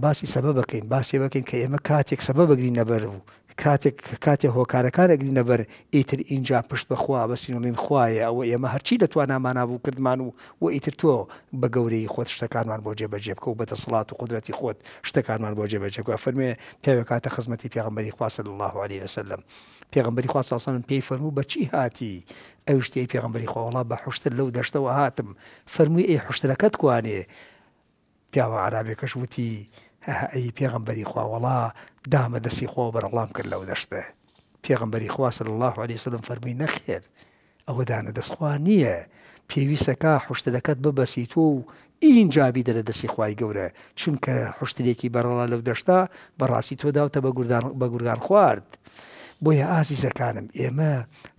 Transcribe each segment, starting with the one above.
باسی سەبە بکەین باسی بکەین کە ئێمە کاتێک سەبە بگرین نەبەر بوو کاتێک کاتێک هۆکارەکان ئەگرین نەبەر ئیتر اینجا پشت بەخوا بەسینڵین خوایە ئەوە ئێمە هەرچی لە توانامانابوو کردمان و و ئیتر تۆ بە گەورەی خۆت شتەکانمان بۆ جێبەجێ بکە و بەتەسەڵات و قدرەتی خۆت شتەکانمان بۆ جێبەجێکوە فەرمێ پێوە کاتە خزمەتی پێغمبەری خواست الله عليه وسلم پێغمبەری خواسەسانن پێی فەرموو بەچی هاتی ئەو شتی پێغمبەری خۆوەڵا بە حشتر لەو دەشتەوە هاتم فەرمووی ئەی حشتەکەت کوانێ پیاوە عرابێکەش وتی ئەی پێغمبەری خواوەڵا دامە دەسی خۆ بەرەڵام کرد لەو دەشتە پێغمبەری خواصل الله عليه وسلم فەرمی نەخێر ئەوە دانە دەستخوا نییە پێویستەکە حشتە دەکەت ببەسی تۆ و ئینجابی دەرە دەستی خی گەورە چونکە حشتێکی بەرەڵا لەو دەشتا بەڕاستی تۆداوتە بە گورگان خوارد بۆیە ئازیزەکانم ئێمە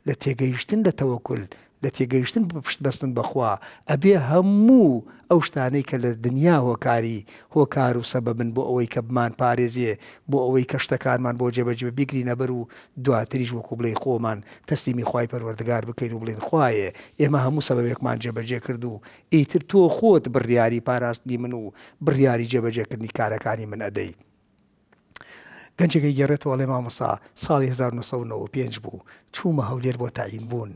لە تێگەیشتن لە تەوەکل لە تێگەیشتن بە پشت بەستن بەخوا ئەبێ هەموو ئەو شتانەی کە لە دنیا هۆکاری هۆکار و سەببن بۆ ئەوەی کە بمان پارێزیێ بۆ ئەوەی کە شتەکانمان بۆ جێبەجێ بیگری نەبەر و دواتریش وەکو بڵێ خۆمان تەستیمی خی پەروەردگار بکەین و بڵێن خوایە ئێمە هەموو سەبەبێکمان جێبەجێ کرد و ئیتر تۆ خۆت بڕیاری پاراستنی من و بڕیاری جێبەجێکردنی کارەکانی من ئەدەی. گەنجەکەی گەڕێتەوە لێ مامەسا ساڵی 1995 بوو چوومە هەولێر بۆ تاین بوون.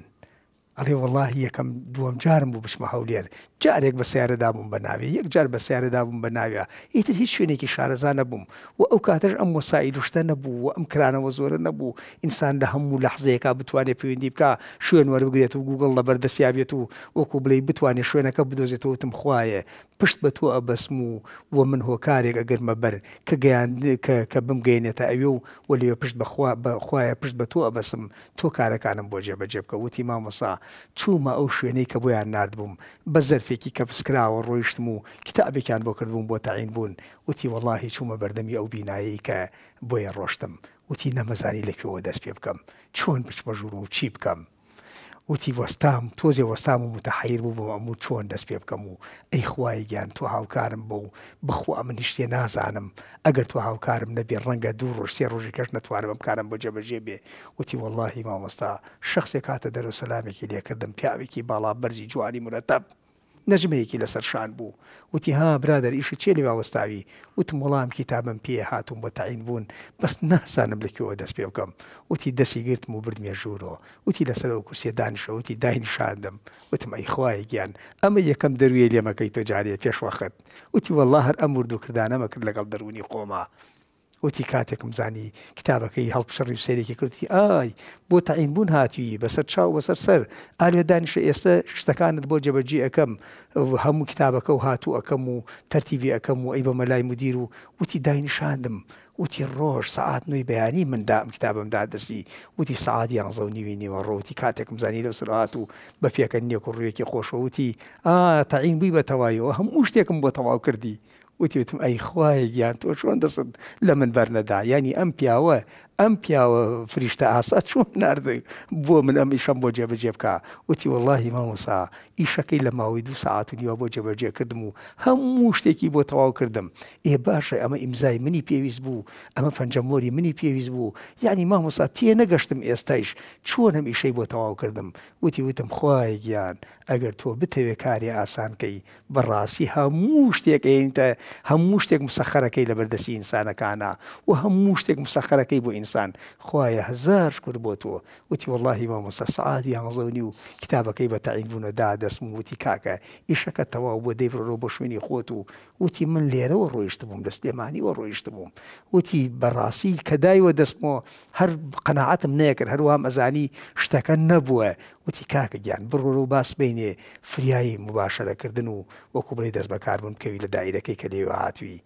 ئەڵێ وەڵی یەکەم دووەم جارم بوو بشمە هەولێر جارێک بە سیارەدابووم بە ناوێ یەک جار بە سیارەدابووم بە ناوێ ئیتر هیچ شوێنێکی شارەزانە بووم و ئەو کاتەش ئەم وەسایلوشتە نەبوو و ئەم کرانەوە زۆرە نەبوو ئینسان لە هەموو لەحزەیەکە بتوانێت پەیوەندی بکە شوێن وەربگرێت و گوگڵ لە بەردەسیابێت و وەکو بڵێ بتوانێت شوێنەکە بدۆزێتەوە وتم خوایە پشت بە تۆ ئەبەسم و و من هۆکارێک ئەگەرمە بەر کە گەیان کە بم گەینێتە ئەوێ و وەلیێ پشت بەخوایە پشت بە تۆ ئەبەسم تۆ کارەکانم بۆ جێبەجێبکە وتی مامۆسا چوومە ئەو شوێنەی کە بۆیان نرد بووم بە زەرفێکی کە پسکراوە ڕۆیشتم و کتابێکیان بۆ کردبووم بۆ تاعین بوون وتی وەڵی چوومە بەردەمی ئەو بینایی کە بۆیە ڕۆشتم وتی نەمەزانی لەکوەوە دەست پێ بکەم چۆن بچمەژوور و چی بکەم وتی وەستام تۆزێ وەستام و متەحیر بوو بۆ ئەموو چۆن دەست پێ بکەم و ئەی خوای گیان تۆ هاوکارم بۆ و بخوا من شتێ نازانم ئەگەر تۆ هاوکارم نەبێ ڕەنگە دوو ڕۆژ سێ ڕۆژی کەش نتوانم ئەم کارم بۆ جێبەجێ بێ وتی واللهی مامۆستا شخصێک کاتە دەرەوە سەلامێکی لێکردم پیاوێکی باڵا بەرزی جوانی مرەتەب نەژمەیەکی لەسەر شان بوو وتی ها برادر ئیشی چێ لێواوەستاوی وتم وەڵام کتابم پێ هاتووم بە تاین بوون بەس ناسانم لەکوەوە دەست پێ بکەم وتی دەسی گرتم و بردمێ ژوورەوە وتی لەسەر و کورسێ دانیشەوتی داین شاندم وتم ئەی خوای گیان ئەمە یەکەم دەرویە لێمەکەی تۆ جارێ پێشوەخت وتی وەله هەر ئەم وردوکردانەمە کرد لەگەڵ دەرونی قۆما وتی کاتێکم زانی کتابەکەی هەڵپشڕی سەرێکی کردی ئای بۆ تاعین بوون هاتووی بەسەر چاو بەسەر سەر ئالێدانیش ئێستا شتەکانت بۆ جەبەرجی ئەەکەم هەموو کتابەکە و هاتوو ئەەکەم و تەرتیوی ئەەکەم و ئەی بە مەلای مدیر و وتی داینیشاندم وتی ڕۆژ سعات نوی بەیانی مندا کتابمدا دەستی وتی سعادی یانزە و نیوی نیوە ڕۆتی کاتێکم زانی لەو سرات و بە پێەکە نیەک و ڕوویەکی خۆشەوتی ئا تاعین بووی بە تەوایەوە هەموو شتێکم بۆ تەواو کردی وتیێتم ئەی خوای گیان تۆ چۆن دەست لە من بەرنەدا ینی ئەم پیاوە ئەم پیاوە فریشتە ئاسا چوون نردێک بۆ من ئەم ئیشەم بۆ جێبەجێ بکە وتی وەڵی مامۆسا ئیشەکەی لە ماوەی دو ساعت و نیوە بۆ جێبەجێ کردم و هەموو شتێکی بۆ تەواو کردم ئێ باشە ئەمە ئیمزای منی پێویست بوو ئەمە پەنجەمۆری منی پێویست بوو یعنی مامۆسا تێ نەگەشتم ئێستایش چۆن هەم ئیشەی بۆ تەواو کردم وتی وتم خی گیان ئەگەر تۆ بتەوێ کاری ئاسانکەی بەڕاستی هەموو شتێک هەموو شتێک مسەخەرەکەی لە بەردەسی ئینسانەکانە و هەموو شتێک مسەخەرەکەی بۆ ئینسان خخوایە هزار شکر بۆ تۆ وتی وەلهی مامۆسە سعادی هەزەونی و کتابەکەی بە تاعیبوونە دا دەستم وتی کاکە ئیشەکە تەواو بۆ دەیبڕۆ بە شوێنی خۆت و وتی من لێرەوە ڕۆیشت بووم دەست لێمانیەوە ڕۆیشت بووم وتی بەڕاستی کە دایوە دەستمەوە هەر قەنەعاتم نەکرد هەروە ئەزانی شتەکە نەبووە وتی کاکە گیان بڕۆ و باس بینێ فریایی مباشەرەکردن و وەکو بڵی دەست بەکاربوون کەوی لە دایرەکەی کە لێوە هاتووی.